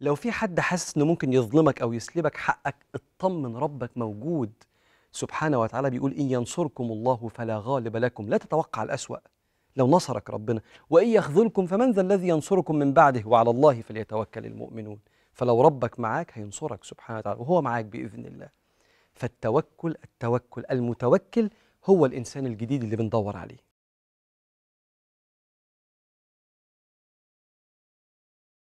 لو في حد حاسس انه ممكن يظلمك او يسلبك حقك اطمن ربك موجود سبحانه وتعالى بيقول ان ينصركم الله فلا غالب لكم لا تتوقع الاسوا لو نصرك ربنا وان يخذلكم فمن ذا الذي ينصركم من بعده وعلى الله فليتوكل المؤمنون فلو ربك معاك هينصرك سبحانه وتعالى وهو معاك باذن الله فالتوكل التوكل المتوكل هو الانسان الجديد اللي بندور عليه